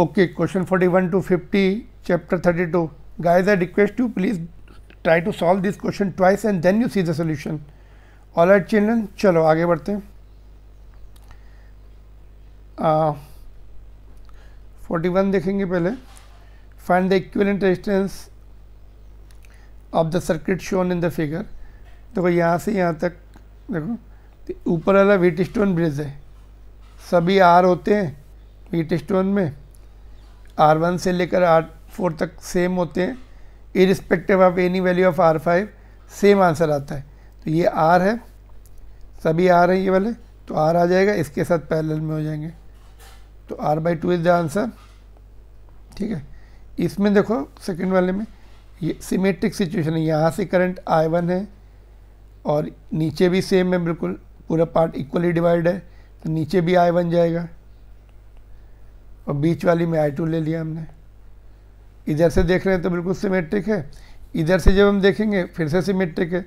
Okay question forty one two fifty chapter thirty two guys I request you please try to solve this question twice and then you see the solution all are children चलो आगे बढ़ते हैं forty one देखेंगे पहले find the equal resistance of the circuit shown in the figure देखो यहाँ से यहाँ तक देखो तो ऊपर वाला वीट स्टोन ब्रिज है सभी आर होते हैं वीट स्टोन में आर वन से लेकर आर फोर तक सेम होते हैं irrespective of any value of R five same answer आता है तो ये आर है सभी आर है ये वाले तो आर आ जाएगा इसके साथ पैरेलल में हो जाएंगे तो R by two is the answer ठीक है इसमें देखो सेकंड वाले में ये सिमेट्रिक सिचुएशन है यहाँ से करंट आई वन है और नीचे भी सेम है बिल्कुल पूरा पार्ट इक्वली डिवाइड है तो नीचे भी आई वन जाएगा और बीच वाली में आई टू ले लिया हमने इधर से देख रहे हैं तो बिल्कुल सिमेट्रिक है इधर से जब हम देखेंगे फिर से सिमेट्रिक है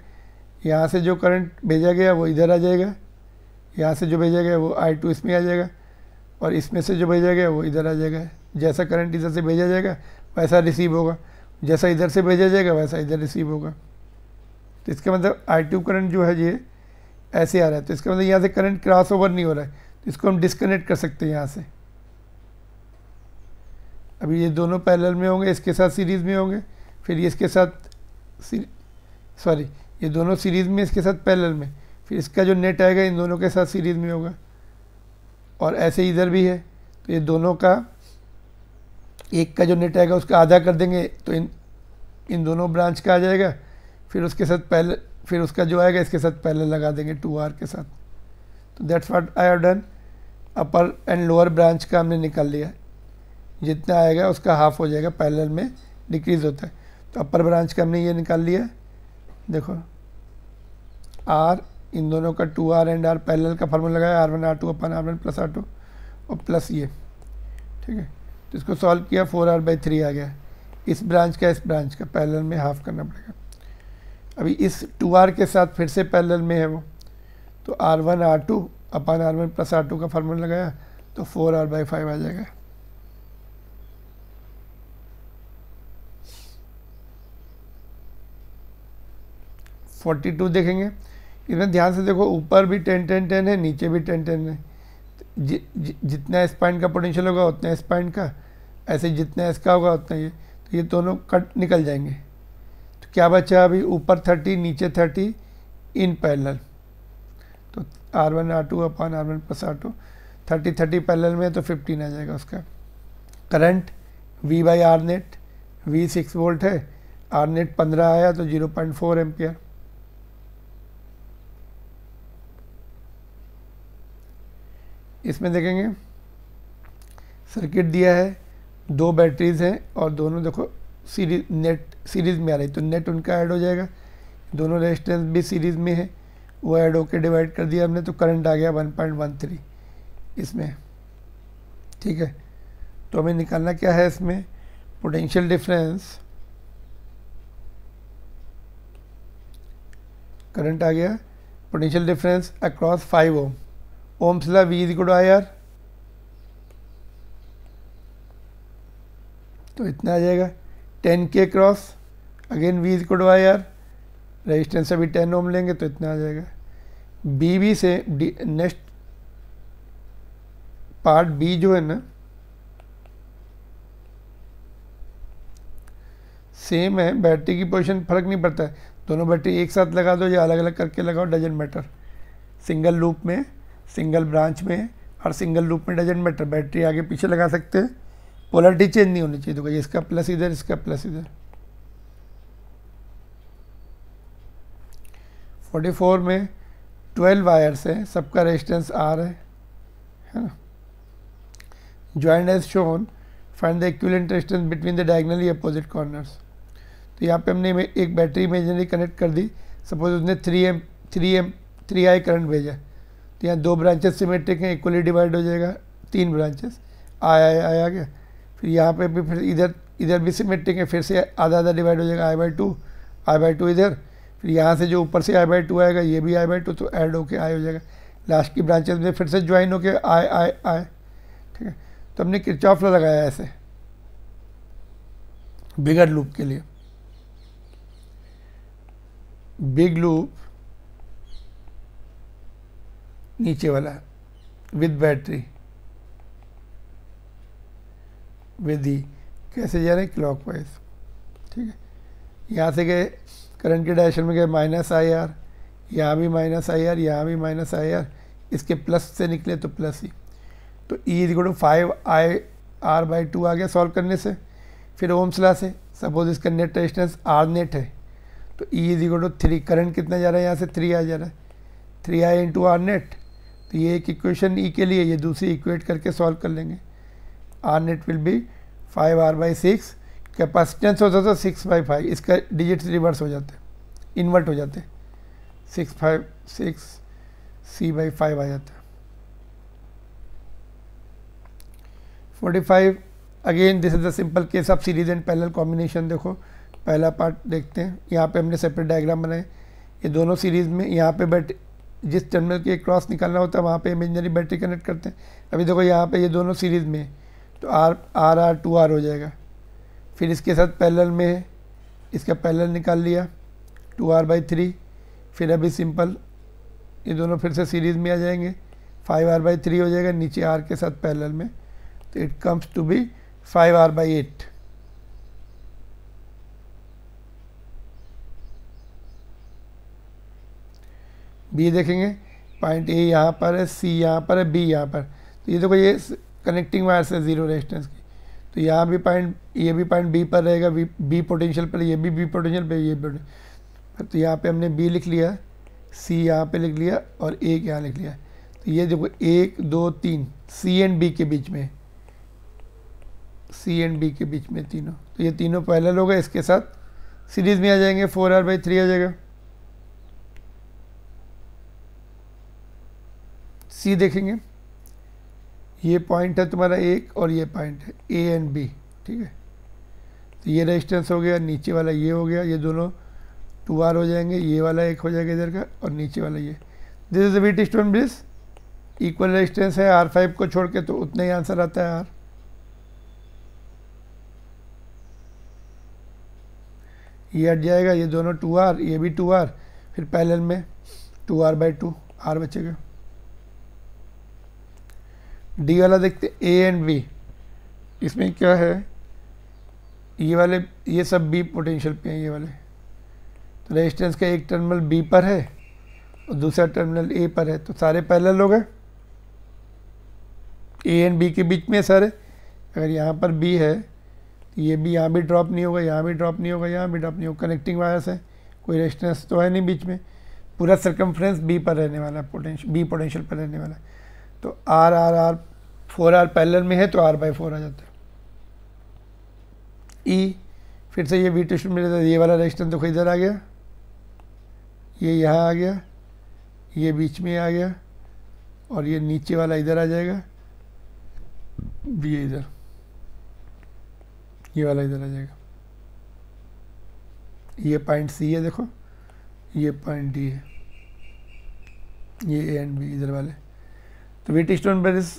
यहाँ से जो करंट भेजा गया वो इधर आ जाएगा यहाँ से जो भेजा गया वो आई टू इसमें आ जाएगा और इसमें से जो भेजा गया वो इधर आ जाएगा जैसा करंट इधर से भेजा जाएगा वैसा रिसीव होगा जैसा इधर से भेजा जाएगा वैसा इधर रिसीव होगा तो इसका मतलब आई टू करंट जो है ये ऐसे आ रहा है तो इसका मतलब यहाँ से करंट क्रॉस ओवर नहीं हो रहा है तो इसको हम डिसकनेक्ट कर सकते हैं यहाँ से अभी ये दोनों पैरेलल में होंगे इसके साथ सीरीज़ में होंगे फिर ये इसके साथ सॉरी ये दोनों सीरीज़ में इसके साथ पैरेलल में फिर इसका जो नेट आएगा इन दोनों के साथ सीरीज़ में होगा और ऐसे इधर भी है तो ये दोनों का एक का जो नेट आएगा उसका आधा कर देंगे तो इन इन दोनों ब्रांच का आ जाएगा फिर उसके साथ पहले फिर उसका जो आएगा इसके साथ पहले लगा देंगे टू आर के साथ तो that's what I have done upper and lower branch का हमने निकाल लिया जितना आएगा उसका हाफ हो जाएगा पैरेलल में डिक्रीज़ होता है तो अपर ब्रांच का हमने ये निकाल लिया देखो आर इन दोनों का two R and R parallel का फार्मूला लगाया R one R two upon R one plus R two और प्लस ये ठीक है तो इसको सॉल्व किया फोर आर बाई थ्री आ गया इस ब्रांच का इस ब्रांच का पैरेलल में हाफ करना पड़ेगा अभी इस टू आर के साथ फिर से पैरेलल में है वो तो R one R two upon R one plus R two का फार्मूला लगाया तो फोर आर बाई फाइव आ जाएगा फोर्टी टू देखेंगे इसमें ध्यान से देखो ऊपर भी टेन टेन टेन है नीचे भी टेन टेन है जि, जि, जितना इस पॉइंट का पोटेंशियल होगा उतना इस पॉइंट का ऐसे जितना इसका होगा उतना ये तो ये दोनों कट निकल जाएंगे तो क्या बचा अभी ऊपर थर्टी नीचे थर्टी इन पैरल तो R one R two upon R one plus R two thirty thirty parallel में तो फिफ्टीन आ जाएगा उसका current V by R net V six volt है आर नेट पंद्रह आया तो जीरो पॉइंट फोर एम्पियर इसमें देखेंगे सर्किट दिया है दो बैटरीज हैं और दोनों देखो सीरीज नेट सीरीज में आ रही तो नेट उनका ऐड हो जाएगा दोनों रेजिस्टेंस भी सीरीज में है वो ऐड होकर डिवाइड कर दिया हमने तो करंट आ गया 1.13 इसमें ठीक है तो हमें निकालना क्या है इसमें पोटेंशियल डिफरेंस करंट आ गया potential difference across five ohm ohm's law V equal to I R तो इतना आ जाएगा टेन के cross again V is equal to R resistance अभी टेन ओम लेंगे तो इतना आ जाएगा बी बी से नेक्स्ट पार्ट बी जो है ना सेम है बैटरी की पोजीशन फ़र्क नहीं पड़ता है दोनों बैटरी एक साथ लगा दो या अलग अलग करके लगाओ डजेंट मैटर सिंगल लूप में सिंगल ब्रांच में और सिंगल लूप में डजेंट मैटर बैटरी आगे पीछे लगा सकते हैं पोलरिटी चेंज नहीं होनी चाहिए तो ये इसका प्लस इधर इसका प्लस इधर 44 में 12 वायर्स हैं सबका रेजिस्टेंस आर है है ना joint as shown find the equivalent resistance between the diagonally opposite corners तो यहाँ पे हमने एक बैटरी इमेजनरी कनेक्ट कर दी सपोज उसने three M three M three I current भेजा है तो यहाँ दो ब्रांचेस सिमेट्रिक हैं इक्वली डिवाइड हो जाएगा तीन ब्रांचेस आया आया आया गया फिर यहाँ पे भी फिर इधर इधर भी सिमेट्रिक है फिर से आधा आधा डिवाइड हो जाएगा I by two I by two इधर फिर यहाँ से जो ऊपर से आई बाई टू आएगा ये भी आई बाई टू तो ऐड होके आई हो जाएगा लास्ट की ब्रांचेस में फिर से ज्वाइन होके आए आए आए ठीक है तो हमने किचॉफ लगाया ऐसे बिगर लूप के लिए बिग लूप नीचे वाला विद बैटरी विद ही कैसे जा रहे हैं क्लॉक वाइज ठीक है यहाँ से गए करंट के डायरेक्शन में गए माइनस आई आर यहाँ भी माइनस आई आर यहाँ भी माइनस आई आर इसके प्लस से निकले तो प्लस ही तो E is to five I R by two आ गया सॉल्व करने से फिर ओमसला से सपोज इसका नेट रेजिस्टेंस आर नेट है तो E is to three current कितना जा रहा है यहाँ से थ्री आ जा रहा है three I into R net तो ये एक इक्वेशन ई e के लिए ये दूसरी इक्वेट करके सॉल्व कर लेंगे R net will be five R by six capacitance होता था सिक्स बाई फाइव इसका डिजिट्स रिवर्स हो जाते इन्वर्ट हो जाते six five six C by five आ जाता forty five again this is the simple case of series and parallel combination देखो पहला पार्ट देखते हैं यहाँ पे हमने सेपरेट डायग्राम बनाए ये दोनों सीरीज में यहाँ पे बट जिस टर्मिनल के क्रॉस निकालना होता है वहाँ पे इमेजनरी बैटरी कनेक्ट करते हैं अभी देखो यहाँ पे ये दोनों सीरीज़ में है तो R R R two R हो जाएगा फिर इसके साथ पैरेलल में है इसका पैरेलल निकाल लिया टू आर बाई थ्री फिर अभी सिंपल ये दोनों फिर से सीरीज़ में आ जाएंगे फाइव आर बाई थ्री हो जाएगा नीचे आर के साथ पैरेलल में तो it comes to be five R by eight B देखेंगे पॉइंट ए यहाँ पर है सी यहाँ पर है बी यहाँ पर तो ये देखो ये कनेक्टिंग वायर से ज़ीरो रेजिस्टेंस की तो यहाँ भी पॉइंट ये भी पॉइंट बी पर रहेगा बी बी पोटेंशियल पर ये भी बी पोटेंशियल पर ये पोटेंशियल तो यहाँ पे हमने बी लिख लिया सी यहाँ पे लिख लिया और ए यहाँ लिख लिया तो ये देखो एक दो तीन सी एंड बी के बीच में सी एंड बी के बीच में तीनों तो ये तीनों लोग हैं इसके साथ सीरीज़ में आ जाएंगे फोर आर बाई थ्री आ जाएगा सी देखेंगे ये पॉइंट है तुम्हारा एक और ये पॉइंट है ए एंड बी ठीक है तो ये रेजिस्टेंस हो गया नीचे वाला ये हो गया ये दोनों टू आर हो जाएंगे ये वाला एक हो जाएगा इधर का और नीचे वाला ये this is Wheatstone bridge equal resistance है आर फाइव को छोड़ के तो उतना ही आंसर आता है आर ये हट जाएगा ये दोनों टू आर ये भी टू आर फिर पैरेलल में two R by two R बचेगा डी वाला देखते ए एंड बी इसमें क्या है ये e वाले ये सब बी पोटेंशियल पे हैं ये वाले तो रेजिस्टेंस का एक टर्मिनल बी पर है और दूसरा टर्मिनल ए पर है तो सारे पैरेलल हो गए ए एंड बी के बीच में सारे अगर यहाँ पर बी है तो ये भी यहाँ भी ड्रॉप नहीं होगा यहाँ भी ड्रॉप नहीं होगा यहाँ भी ड्रॉप नहीं होगा कनेक्टिंग वायरस है कोई रेजिस्टेंस तो है नहीं बीच में पूरा सरकमफ्रेंस बी पर रहने वाला पोटेंशियल बी पोटेंशियल पर रहने वाला है तो R R R four R parallel में है तो आर बाई फोर आ जाता है ई फिर से ये वी टेस्ट मिल जाता है ये वाला रेजिस्टेंस देखो इधर आ गया ये यहाँ आ गया ये बीच में आ गया और ये नीचे वाला इधर आ जाएगा ये इधर ये वाला इधर आ जाएगा ये पॉइंट सी है देखो ये पॉइंट डी है ये ए एंड बी इधर वाले तो वी टी स्टोन पर इस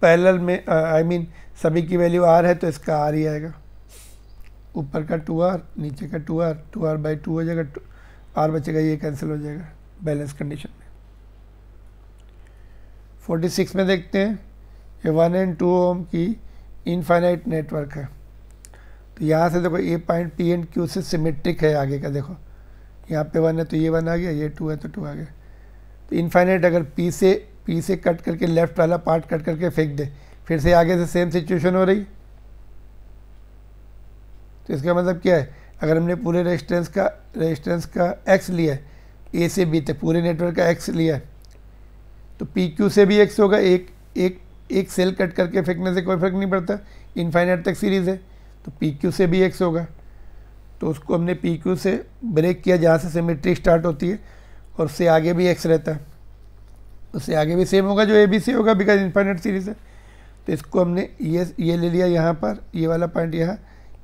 पैरल में आई uh, मीन सभी की वैल्यू आर है तो इसका आर ही आएगा ऊपर का टू आर नीचे का two R two R by two हो जाएगा आर बचेगा ये कैंसिल हो जाएगा बैलेंस कंडीशन में फोर्टी सिक्स में देखते हैं ये वन एंड टू ओम की इनफाइनाइट नेटवर्क है तो यहाँ से देखो A point P and Q से सिमेट्रिक है आगे का देखो यहाँ पे वन है तो ये वन आ गया ये टू है तो टू आ गया तो इनफाइनाइट अगर पी से पी से कट करके लेफ्ट वाला पार्ट कट करके फेंक दे फिर से आगे से सेम सिचुएशन हो रही तो इसका मतलब क्या है अगर हमने पूरे रेजिस्टेंस का रेजिस्टेंस का एक्स लिया है ए से बी तक पूरे नेटवर्क का एक्स लिया है तो पी क्यू से भी एक्स होगा एक एक एक सेल कट करके फेंकने से कोई फ़र्क नहीं पड़ता इनफाइनाइट तक सीरीज़ है तो पी क्यू से भी एक्स होगा तो उसको हमने पी क्यू से ब्रेक किया जहाँ से सिमेट्री स्टार्ट होती है और उससे आगे भी एक्स रहता है उससे आगे भी सेम होगा जो ए बी सी होगा बिकॉज इन्फाइनेट सीरीज है तो इसको हमने ये ये ले लिया यहाँ पर ये वाला पॉइंट यहाँ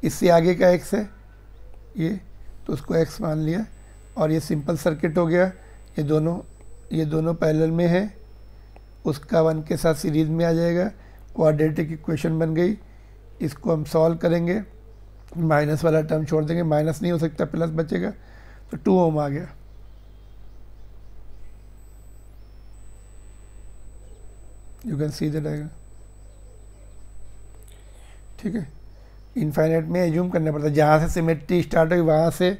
इससे आगे का एक्स है ये तो उसको एक्स मान लिया और ये सिंपल सर्किट हो गया ये दोनों ये दोनों पैरेलल में है उसका वन के साथ सीरीज में आ जाएगा क्वाड्रेटिक इक्वेशन बन गई इसको हम सॉल्व करेंगे माइनस वाला टर्म छोड़ देंगे माइनस नहीं हो सकता प्लस बचेगा तो टू ओम आ गया you can see the diagram ठीक है इनफाइनाइट में एज्यूम करना पड़ता है जहाँ से सिमेट्री स्टार्ट होगी वहाँ से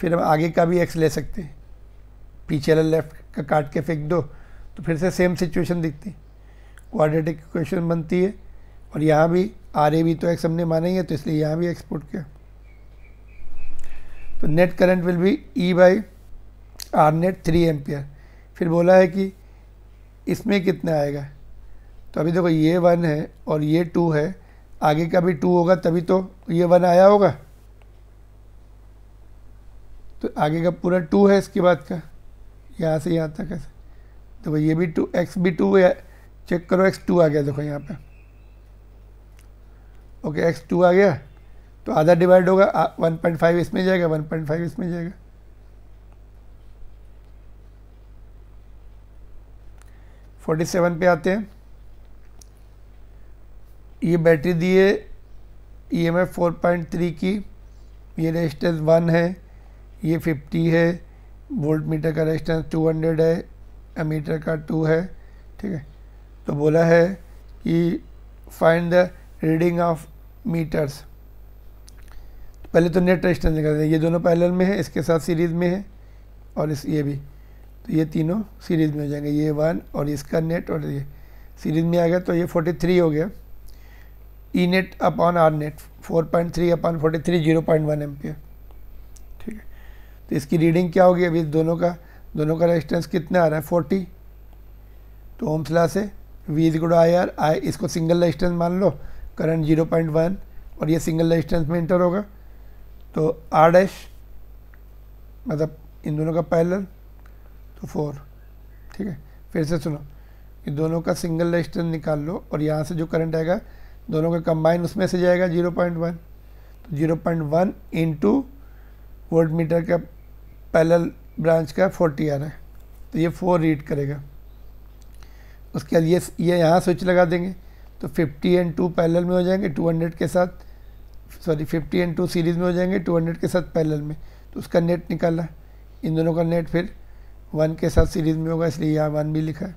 फिर हम आगे का भी एक्स ले सकते हैं पीछे वाला लेफ्ट का काट के फेंक दो तो फिर से सेम सिचुएशन दिखती क्वाड्रेटिक इक्वेशन बनती है और यहाँ भी आर ए भी तो एक्स हमने माना ही है तो इसलिए यहाँ भी एक्सपोर्ट किया तो net current will be E by R net three ampere फिर बोला है कि इसमें कितना आएगा तो अभी देखो ये वन है और ये टू है आगे का भी टू होगा तभी तो ये वन आया होगा तो आगे का पूरा टू है इसके बाद का यहाँ से यहाँ तक है तो ये भी टू एक्स भी टू है चेक करो एक्स टू आ गया देखो यहाँ पे ओके एक्स टू आ गया तो आधा डिवाइड होगा वन पॉइंट फाइव इसमें जाएगा वन पॉइंट फाइव इसमें जाएगा फोर्टी सेवन पे आते हैं ये बैटरी दी है E M F four point three की ये रेजिस्टेंस वन है ये फिफ्टी है वोल्ट मीटर का रेजिस्टेंस टू हंड्रेड है एमीटर का टू है ठीक है तो बोला है कि find the reading of meters पहले तो नेट रेजिस्टेंस निकाल दें ये दोनों पैरेलल में है इसके साथ सीरीज़ में है और इस ये भी तो ये तीनों सीरीज़ में हो जाएंगे ये वन और इसका नेट और ये सीरीज़ में आ गया तो ये फोर्टी थ्री हो गया E net upon R net four point three upon forty three zero point one ampere ठीक है तो इसकी रीडिंग क्या होगी अभी दोनों का दोनों का रेजिस्टेंस कितना आ रहा है फोर्टी तो ओम ला से V is good I R I इसको सिंगल रेजिस्टेंस मान लो करंट जीरो पॉइंट वन और ये सिंगल रेजिस्टेंस में इंटर होगा तो आर डैश मतलब इन दोनों का पैलर तो फोर ठीक है फिर से सुनो ये दोनों का सिंगल रेजिस्टेंस निकाल लो और यहाँ से जो करंट आएगा दोनों का कंबाइन उसमें से जाएगा जीरो पॉइंट वन तो zero point one to volt meter का पैरेलल ब्रांच का फोर्टी आ रहा है तो ये फोर रीड करेगा उसके बाद ये ये यहाँ स्विच लगा देंगे तो फिफ्टी एंड टू पैरल में हो जाएंगे टू हंड्रेड के साथ sorry fifty and two series में हो जाएंगे टू हंड्रेड के साथ पैरल में तो उसका नेट निकाला इन दोनों का नेट फिर वन के साथ सीरीज़ में होगा इसलिए यहाँ वन भी लिखा है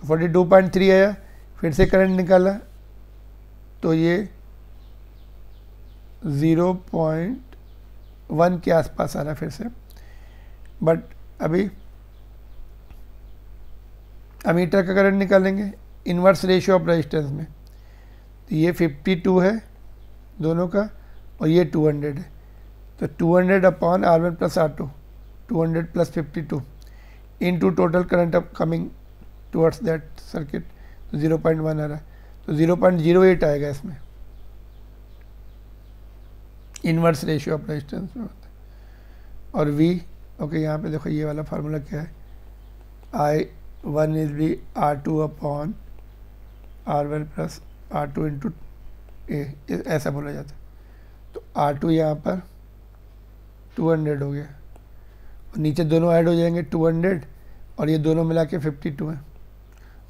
तो फोर्टी टू पॉइंट थ्री आया फिर से करंट निकाला तो ये ज़ीरो पॉइंट वन के आसपास आ रहा फिर से बट अभी अमीटर का करंट निकालेंगे इन्वर्स रेशियो ऑफ रेजिस्टेंस में तो ये 52 है दोनों का और ये 200 है तो 200 upon R one plus R two two hundred plus fifty two into total current up coming towards that circuit तो ज़ीरो पॉइंट वन आ रहा है तो ज़ीरो पॉइंट जीरो एट आएगा इसमें इनवर्स रेशियो ऑफ रेजिस्टेंस में होता है और वी ओके okay, यहाँ पे देखो ये वाला फार्मूला क्या है I one is B R two upon R one plus R two into A ऐसा बोला जाता है तो आर टू यहाँ पर टू हंड्रेड हो गया और नीचे दोनों ऐड हो जाएंगे टू हंड्रेड और ये दोनों मिला के फिफ्टी टू है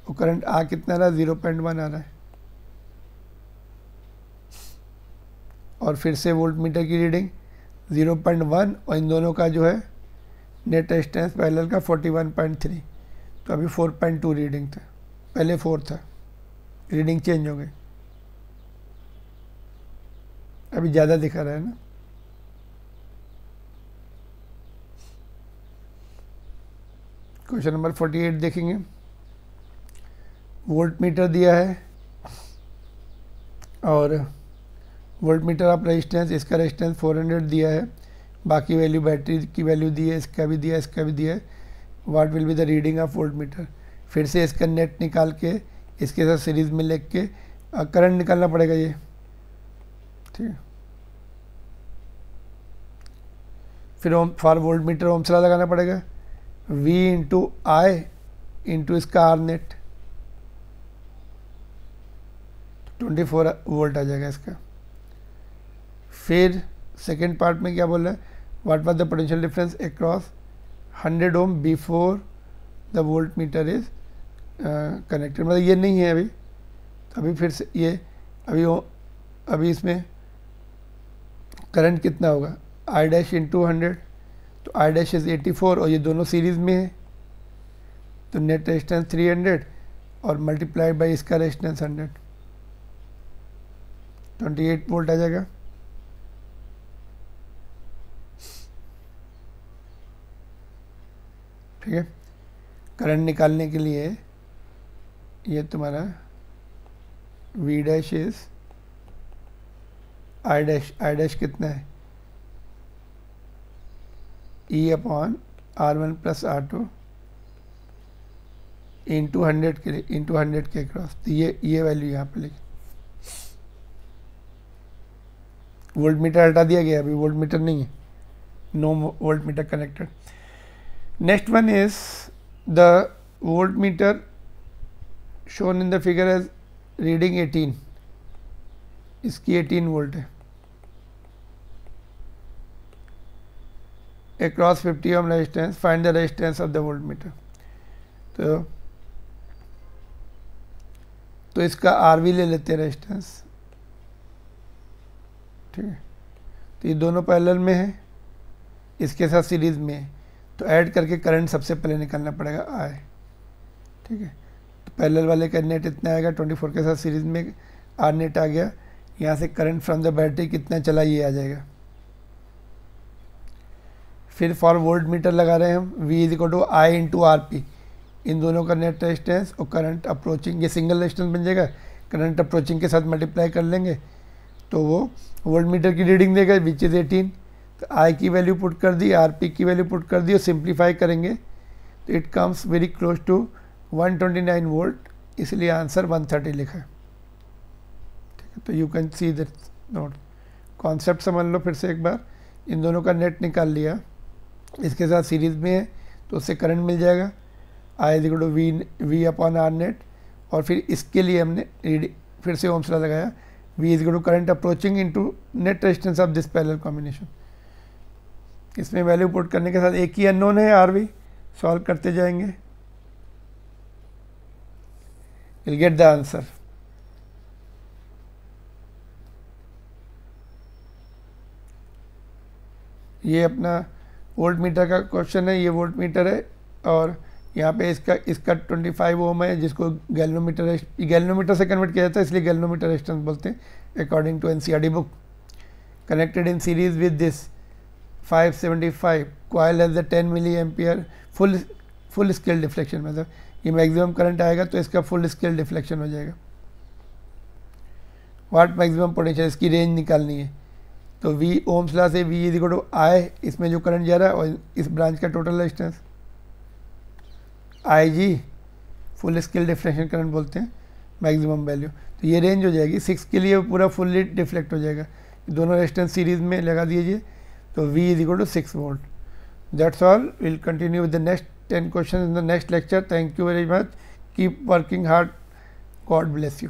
और करंट आ कितना रहा ज़ीरो पॉइंट वन आ रहा है और फिर से वोल्ट मीटर की रीडिंग ज़ीरो पॉइंट वन और इन दोनों का जो है नेट रेजिस्टेंस पैरेलल का फोर्टी वन पॉइंट थ्री तो अभी फोर पॉइंट टू रीडिंग था पहले फोर था रीडिंग चेंज हो गई अभी ज़्यादा दिखा रहा है ना क्वेश्चन नंबर फोर्टी एट देखेंगे वोल्ट मीटर दिया है और वोल्ट मीटर आप रेजिस्टेंस इसका रेजिस्टेंस 400 दिया है बाकी वैल्यू बैटरी की वैल्यू दी है इसका भी दिया इसका भी दिया है what will be the reading of volt meter फिर से इसका नेट निकाल के इसके साथ सीरीज में लेख के करंट निकालना पड़ेगा ये ठीक है फिर ohm for volt meter Ohm's law लगाना पड़ेगा वी इंटू आई इंटू इसका R net twenty four volt आ जाएगा इसका फिर सेकेंड पार्ट में क्या बोल रहे हैं what was the potential difference across hundred ohm before the volt meter is connected मतलब ये नहीं है अभी तो अभी फिर से ये अभी ओ, अभी इसमें करंट कितना होगा I dash in two hundred तो I dash is eighty four और ये दोनों सीरीज़ में है तो नेट रेजिस्टेंस थ्री हंड्रेड और मल्टीप्लाई बाई इसका resistance hundred twenty eight volt आ जाएगा ठीक है करंट निकालने के लिए ये तुम्हारा V dash is I dash I dash कितना है E upon R one plus R two into hundred के लिए इंटू हंड्रेड के क्रॉस तो ये ये वैल्यू यहाँ पे लिखी वोल्ट मीटर हटा दिया गया अभी वोल्ट मीटर नहीं है no volt meter connected next one is the volt meter shown in the figure as reading 18 इसकी 18 वोल्ट है across 50 ohm resistance find the resistance of the volt meter तो तो इसका आर वी ले लेते हैं रेजिस्टेंस ठीक है तो ये दोनों पैरेलल में है इसके साथ सीरीज में तो ऐड करके करंट सबसे पहले निकालना पड़ेगा आई ठीक है तो पैरेलल वाले का नेट इतना आएगा 24 के साथ सीरीज में आर नेट आ गया यहाँ से करंट फ्रॉम द बैटरी कितना चला ये आ जाएगा फिर फॉर वोल्ट मीटर लगा रहे हैं हम V is equal to I into R P इन दोनों का नेट रेजिस्टेंस और करंट अप्रोचिंग ये सिंगल रेजिस्टेंस बन जाएगा करंट अप्रोचिंग के साथ मल्टीप्लाई कर लेंगे तो वो वोल्ट मीटर की रीडिंग देगा विच इज़ एटीन तो आई की वैल्यू पुट कर दी आर पी की वैल्यू पुट कर दी और सिंप्लीफाई करेंगे तो it comes very close to 129 volt इसलिए आंसर 130 लिखा है ठीक है तो you can see that note concept समझ लो फिर से एक बार इन दोनों का नेट निकाल लिया इसके साथ सीरीज में है तो उससे करंट मिल जाएगा आई दिखो V V upon R net और फिर इसके लिए हमने फिर से ओम्स लगाया V is equal to current approaching into net resistance of this parallel combination. इसमें value put करने के साथ एक ही unknown है आर वी सॉल्व करते जाएंगे We'll get the answer. ये अपना वोल्ट मीटर का क्वेश्चन है ये वोल्ट मीटर है और यहाँ पे इसका इसका 25 ओम है जिसको गैलोमीटर गैलोमीटर से कन्वर्ट किया जाता है इसलिए गैलोमीटर रेजिस्टेंस बोलते हैं according to an book connected in series with this 575 coil as the ten milli ampere full full scale deflection मतलब ये मैक्सिमम करंट आएगा तो इसका फुल स्केल डिफ्लेक्शन हो जाएगा वाट मैक्सिमम पोटेंशियल इसकी रेंज निकालनी है तो वी ओम्सला से वी इज टू इसमें जो करंट जा रहा है और इस ब्रांच का total resistance IG full scale deflection current बोलते हैं मैक्सिमम वैल्यू तो ये रेंज हो जाएगी सिक्स के लिए पूरा फुल्ली डिफ्लेक्ट हो जाएगा दोनों रेजिस्टेंस सीरीज में लगा दीजिए तो V is equal to six volt that's all will continue with the next ten question in the next lecture thank you very much keep working hard God bless you